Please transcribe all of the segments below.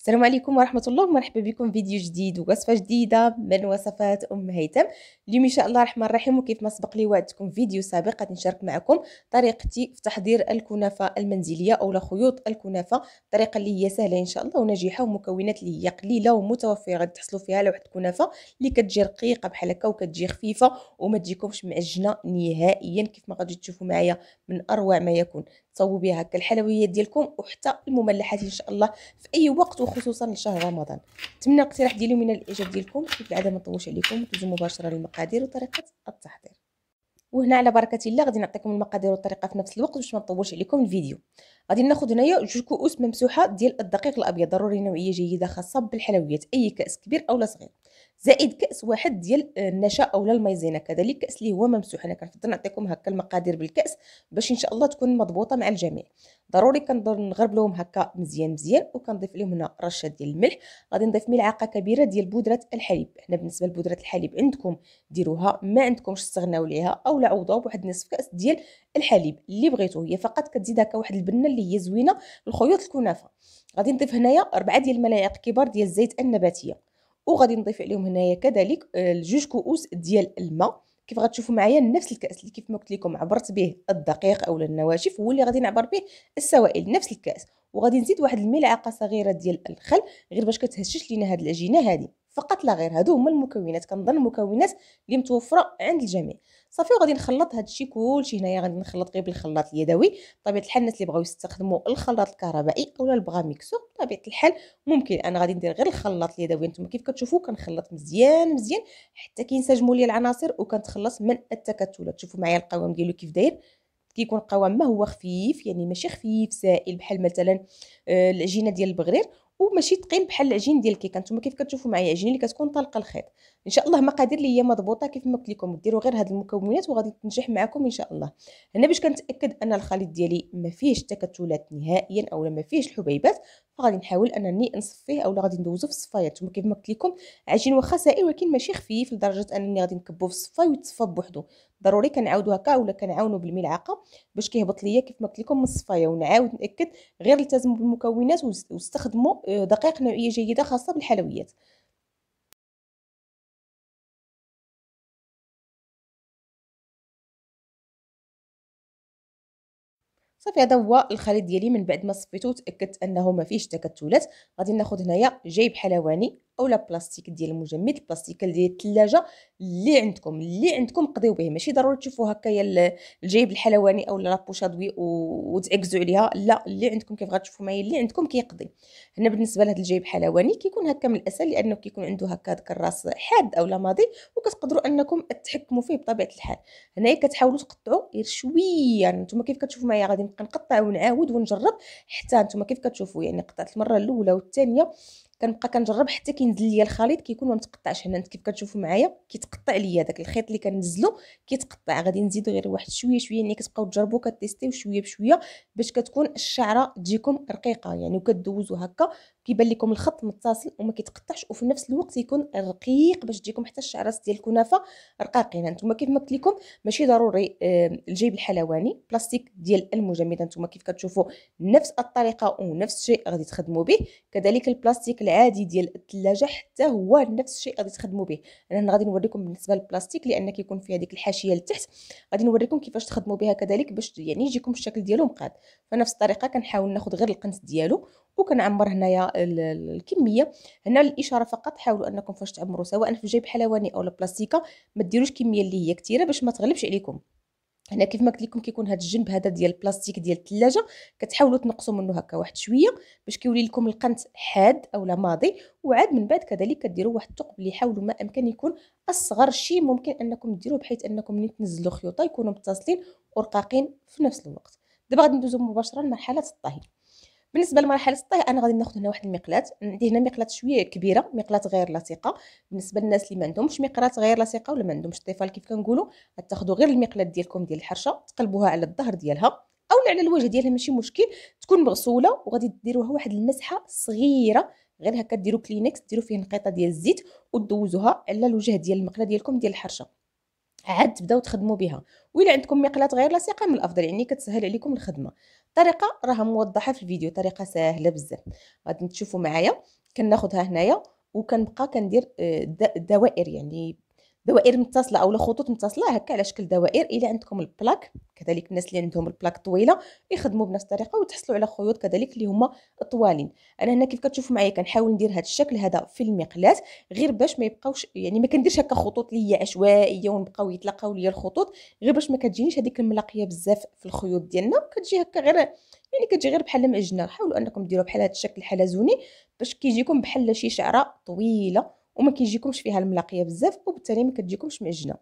السلام عليكم ورحمة الله ومرحبا بكم فيديو جديد ووصفة جديدة من وصفات أم هيثم اليوم إن شاء الله الرحمن الرحيم وكيف ما سبق لي وعدتكم فيديو سابق غادي نشارك معكم طريقتي في تحضير الكنافة المنزلية أو خيوط الكنافة طريقة اللي هي سهلة إن شاء الله ونجيحة ومكونات اللي هي قليلة ومتوفرة غادي تحصلوا فيها على واحد الكنافة اللي كتجي رقيقة بحال هكا وكتجي خفيفة وما تجيكمش معجنة نهائيا كيف ما غادي تشوفوا معايا من أروع ما يكون تصاوبوا بها هكا الحلويات ديالكم وحتى المملحات ان شاء الله في اي وقت وخصوصا لشهر رمضان نتمنى الاقتراح ديالي من الاعجاب ديالكم كالعاده ما نطولش عليكم ندوزو مباشره للمقادير وطريقه التحضير وهنا على بركه الله غادي نعطيكم المقادير والطريقه في نفس الوقت باش ما نطولش عليكم الفيديو غادي ناخذ هنايا جوج كؤوس ممسوحه ديال الدقيق الابيض ضروري نوعيه جيده خاصه بالحلويات اي كاس كبير اولا صغير زائد كاس واحد ديال آه، النشا اولا المايزينا كذلك كاس اللي هو ممسوح انا كنفضل نعطيكم هكا المقادير بالكاس باش ان شاء الله تكون مضبوطه مع الجميع ضروري كنضر نغربلوهم هكا مزيان مزيان وكنضيف لهم هنا رشه ديال الملح غادي نضيف ملعقه كبيره ديال بودره الحليب هنا بالنسبه لبودره الحليب عندكم ديروها ما عندكمش استغناو ليها اولا عوضوها بواحد نصف كاس ديال الحليب اللي بغيتو هي فقط كتزيد هكا واحد البنه اللي هي زوينه الخيوط الكنافه غادي نضيف هنايا ربعه ديال الملاعق كبار ديال الزيت النباتيه وغادي نضيف عليهم هنايا كذلك الجوج آه، كؤوس ديال الماء كيف غتشوفوا معايا نفس الكاس اللي كيف ما قلت لكم عبرت به الدقيق اولا النواشف هو اللي غادي نعبر به السوائل نفس الكاس وغادي نزيد واحد الملعقه صغيره ديال الخل غير باش كتهشش لينا هاد العجينه هادي فقط لا غير هادو هما المكونات كنظن المكونات اللي متوفره عند الجميع صافي وغادي نخلط هادشي كلشي هنايا غادي نخلط غير بالخلاط اليدوي بطبيعه الحال الناس اللي بغاو يستخدموا الخلاط الكهربائي اولا اللي بغا ميكسور بطبيعه الحال ممكن انا غادي ندير غير الخلاط اليدوي نتوما كيف كتشوفوا كنخلط مزيان مزيان حتى كينسجموا لي العناصر وكنتخلص من التكتلات شوفوا معايا القوام ديالو كيف داير كيكون القوام ما هو خفيف يعني ماشي خفيف سائل بحال مثلا آه، العجينه ديال البغرير وماشي ثقيل بحال العجين ديال الكيكه نتوما كيف كتشوفوا معايا العجينه اللي كتكون طالقه الخيط ان شاء الله مقادير اللي هي مضبوطه كيف ما قلت لكم ديروا غير هاد المكونات وغادي تنجح معكم ان شاء الله هنا باش كنتاكد ان الخليط ديالي ما فيهش تكتلات نهائيا اولا ما فيهش الحبيبات فغادي نحاول انني نصفيه اولا غادي ندوزو في الصفايات ثم كيف ما قلت لكم عجين واخا سائل ولكن ماشي خفيف لدرجه انني غادي نكبو في الصفاي ويتصفى بوحدو ضروري كنعاودو هكا اولا كنعاونو بالملعقه باش كيهبط ليا كيف ما قلت لكم من الصفايه ونعاود ناكد غير التزموا بالمكونات واستخدموا آه، دقائق نوعيه جيده خاصه بالحلويات صافي هذا هو الخليط ديالي من بعد ما صفيته وتاكدت انه ما فيش تكتلات غادي ناخذ هنايا جيب حلواني اولا بلاستيك ديال المجمد البلاستيك ديال الثلاجه اللي عندكم اللي عندكم قضيو به ماشي ضروري تشوفوا هكايا الجيب الحلواني اولا لابوشادوي ادوي وتعكزوا عليها لا اللي عندكم كيف غتشوفوا معايا اللي عندكم كيقضي هنا بالنسبه لهذا الجيب الحلواني كيكون هكا من الاسهل لانه كيكون عنده هكا داك الراس حاد اولا ماضي وكتقدروا انكم تحكموا فيه بطبيعه الحال هنايا كتحاولوا تقطعوا غير شويه يعني نتوما كيف كتشوفوا معايا غادي نبقى نقطع ونعاود ونجرب حتى نتوما كيف كتشوفوا يعني قطعت المره الاولى والثانيه كنبقى كنجرب حتى كينزل ليا الخليط كيكون ما متقطعش هنا كيف كتشوفوا معايا كيتقطع ليا داك الخيط اللي كنزلو كيتقطع غادي نزيد غير واحد شويه شويه يعني كتبقاو تجربوا كتيستيو شويه بشويه باش كتكون الشعره تجيكم رقيقه يعني وكدوزو هكا كيبان لكم الخط متصل وما كيتقطعش وفي نفس الوقت يكون رقيق باش تجيكم حتى الشعرات ديال الكنافه رقاقين انتم كيف ما قلت لكم ماشي ضروري الجيب الحلواني بلاستيك ديال المجمد انتم كيف كتشوفوا نفس الطريقه ونفس الشيء غادي تخدموا به كذلك البلاستيك العادي ديال الثلاجه حتى هو نفس الشيء غادي تخدموا به انا غادي نوريكم بالنسبه للبلاستيك لان كيكون فيه هذيك الحاشيه لتحت غادي نوريكم كيفاش تخدموا بها كذلك باش يعني يجيكم الشكل ديالو مقاد فنفس الطريقه كنحاول ناخذ غير القنس ديالو وكنعمر هنايا الكميه هنا الاشاره فقط حاولوا انكم فاش تعمروا سواء في جيب حلواني او البلاستيكه ما ديروش كميه اللي هي كثيره باش ما تغلبش عليكم هنا كيف ما قلت لكم كيكون هذا الجنب هذا ديال البلاستيك ديال الثلاجه كتحاولوا تنقصوا منه هكا واحد شويه باش كيولي لكم القنت حاد اولا ماضي وعاد من بعد كذلك كديروا واحد الثقب اللي حاولوا ما امكن يكون اصغر شيء ممكن انكم ديروه بحيث انكم ملي تنزلوا خيوطه يكونوا متصلين ورقاقين في نفس الوقت دابا غادي ندوزوا مباشره لمرحله الطهي بالنسبه لمرحله الطهي انا غادي ناخذ هنا واحد المقلاه عندي هنا مقلاه شويه كبيره مقلاه غير لاصقه بالنسبه للناس اللي ما عندهمش مقلاه غير لاصقه ولا ما عندهمش طيفال كيف كنقولوا تاخذوا غير المقلاه ديالكم ديال الحرشه تقلبوها على الظهر ديالها اولا على الوجه ديالها ماشي مشكل تكون مغسوله وغادي ديروها واحد المسحه صغيره غير هكا ديروا كلينكس ديروا فيه نقيطه ديال الزيت ودوزوها على الوجه ديال المقله ديالكم ديال الحرشه عاد تبداو تخدموا بها وإلا عندكم مقلات غير لاصقه من الافضل يعني كتسهل عليكم الخدمه الطريقه راها موضحه في الفيديو طريقه سهله بزاف غادي تشوفوا معايا كناخذها هنايا وكنبقى كندير آه، دوائر يعني دوائر متصله اولا خطوط متصله هكا على شكل دوائر الا عندكم البلاك كذلك الناس اللي عندهم البلاك طويله يخدموا بنفس الطريقه وتحصلوا على خيوط كذلك اللي هما طوالين انا هنا كيف كتشوفوا معايا كنحاول ندير هذا الشكل هذا في المقلاة غير باش ما يبقاوش يعني ما كنديرش هكا خطوط اللي هي عشوائيه ونبقاو يتلاقاو ليا الخطوط غير باش ما كتجينيش هذيك الملاقيه بزاف في الخيوط ديالنا وكتجي هكا غير يعني كتجي غير بحال معجنه حاولوا انكم ديروا بحال هذا الشكل حلزوني باش كيجيكم بحال شي شعره طويله وما كيجيكمش فيها الملاقيه بزاف وبالتالي ما كتجيكمش معجنه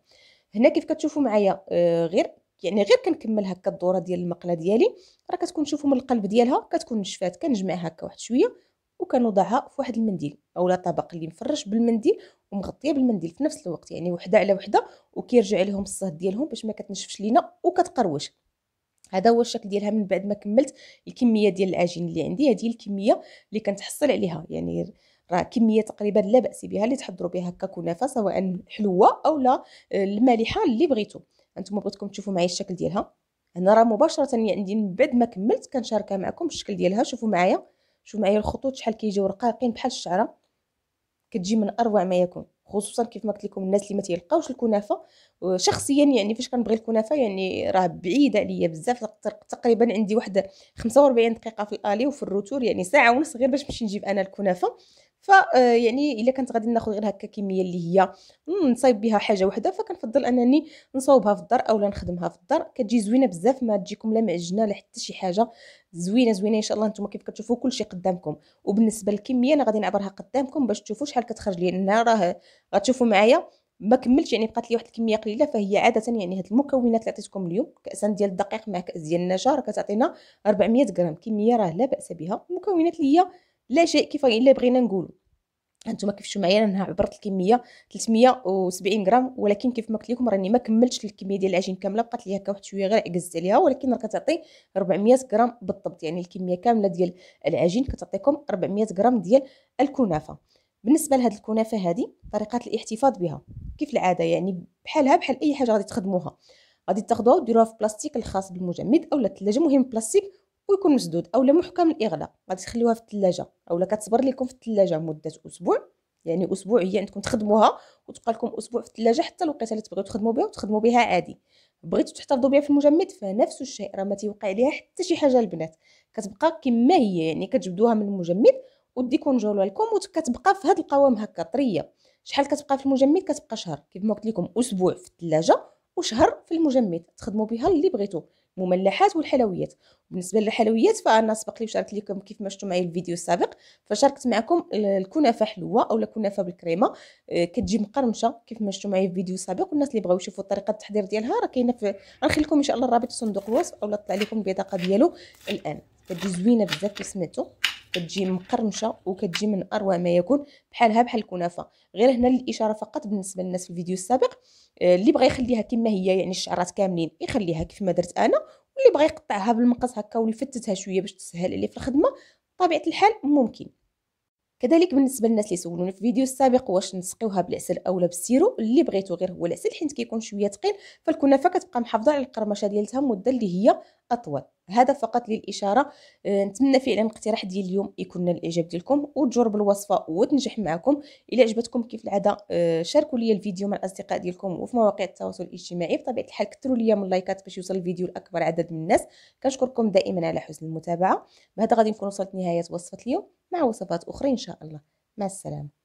هنا كيف كتشوفوا معايا آه، غير يعني غير كنكمل هكا الدوره ديال المقله ديالي راه كتكون شوفوا من القلب ديالها كتكون نشفات كنجمع هكا واحد شويه وكنوضعها في واحد المنديل اولا طبق اللي مفرش بالمنديل ومغطيه بالمنديل في نفس الوقت يعني وحده على وحده وكيرجع لهم الصهد ديالهم باش ما كتنشفش لينا وكتقروش هذا هو الشكل ديالها من بعد ما كملت الكميه ديال العجين اللي عندي هذه الكميه اللي كنتحصل عليها يعني راه كميه تقريبا لا باس بها اللي تحضروا بها هكا كنافه سواء حلوه او لا المالحه اللي بغيتو انتم بغيتكم تشوفوا معايا الشكل ديالها انا راه مباشره يعني من بعد ما كملت كنشاركها معكم الشكل ديالها شوفوا معايا شوفوا معايا الخطوط شحال كيجيو رقاقين بحال الشعره كتجي من اروع ما يكون خصوصا كيف ما قلت لكم الناس اللي ما تيلقاوش الكنافه شخصيا يعني فاش كنبغي الكنافه يعني راه بعيده عليا بزاف تقريبا عندي واحد 45 دقيقه في الالي وفي الروتور يعني ساعه ونص غير باش نمشي نجيب انا الكنافه ف يعني الا كنت غادي ناخذ غير هكا كميه اللي هي نصايب بها حاجه وحده فكنفضل انني نصاوبها في الدار اولا نخدمها في الدار كتجي زوينه بزاف ما تجيكم لا معجنه لا حتى شي حاجه زوينه زوينه ان شاء الله نتوما كيف كتشوفوا كلشي قدامكم وبالنسبه للكميه انا غادي نعبرها قدامكم باش تشوفوا شحال كتخرج لي لان راه غتشوفوا معايا ما كملتش يعني بقات لي واحد الكميه قليله فهي عاده يعني هاد المكونات اللي عطيتكم اليوم كاسان ديال الدقيق مع كاس ديال النشا راه كتعطينا 400 غرام كميه راه لا باس بها المكونات اللي هي لا شيء كيف الا بغينا نقولوا انتم كيفشتوا معايا انا عبرت الكميه 370 غرام ولكن كيف ما قلت لكم راني ما كملتش الكميه ديال العجين كامله بقات لي هكا واحد شويه غير عكزت عليها ولكن راه كتعطي 400 غرام بالضبط يعني الكميه كامله ديال العجين كتعطيكم 400 غرام ديال الكنافه بالنسبه لهاد الكنافه هادي طريقه الاحتفاظ بها كيف العاده يعني بحالها بحال اي حاجه غادي تخدموها غادي تاخذوها وديروها في بلاستيك الخاص بالمجمد اولا الثلاجه مهم بلاستيك ويكون مسدود اولا محكم الاغلاق غادي تخليوها في الثلاجه اولا كتصبر لكم في الثلاجه مده اسبوع يعني اسبوع هي عندكم تخدموها وتبقى لكم اسبوع في الثلاجه حتى الوقيته اللي تبغيو تخدموا بها وتخدموا بها عادي بغيتو تحتفظوا بها في المجمد فنفس الشيء راه ما تيوقع ليها حتى شي حاجه البنات كتبقى كما هي يعني كتجبدوها من المجمد وديكونجولوها لكم وكتبقى في هذا القوام هكا طريه شحال كتبقى في المجمد كتبقى شهر كيف ما قلت لكم اسبوع في الثلاجه وشهر في المجمد تخدموا بها اللي بغيتو المملحات والحلويات بالنسبه للحلويات فانا سبق لي وشاركت لكم كيف ما شفتوا معايا الفيديو السابق فشاركت معكم الكنافه حلوه اولا كنافه بالكريمه آه، كتجي مقرمشه كيف ما شفتوا معايا في فيديو سابق والناس اللي بغاو يشوفوا طريقه التحضير ديالها راه كاينه في غنخلي لكم ان شاء الله الرابط في صندوق الوصف اولا طلع لكم البطاقه ديالو الان كتجي زوينه بزاف كي سمعتوا كتجي مقرمشه وكتجي من اروع ما يكون بحالها بحال الكنافه غير هنا الاشاره فقط بالنسبه للناس في الفيديو السابق آه، اللي بغى يخليها كما هي يعني الشعرات كاملين يخليها كيف ما درت انا واللي بغى يقطعها بالمقص هكا ويفتتها شويه باش تسهل عليه في الخدمه بطبيعه الحال ممكن كذلك بالنسبه للناس اللي سولوني في الفيديو السابق واش نسقيوها بالعسل اولا بالسيرو اللي بغيتو غير هو العسل حيت كيكون شويه ثقيل فالكنافه كتبقى محافظه على القرمشه ديالتها مده اللي هي اطول هذا فقط للاشاره آه، نتمنى فعلا الاقتراح ديال اليوم يكون الاعجاب ديالكم وتجرب الوصفه وتنجح معكم الى عجبتكم كيف العاده آه، شاركوا لي الفيديو مع الاصدقاء ديالكم وفي مواقع التواصل الاجتماعي بطبيعه الحال كثروا لي من اللايكات باش يوصل الفيديو لاكبر عدد من الناس كنشكركم دائما على حسن المتابعه بهذا غادي نكون وصلت نهايه وصفه اليوم مع وصفات اخرى ان شاء الله مع السلامه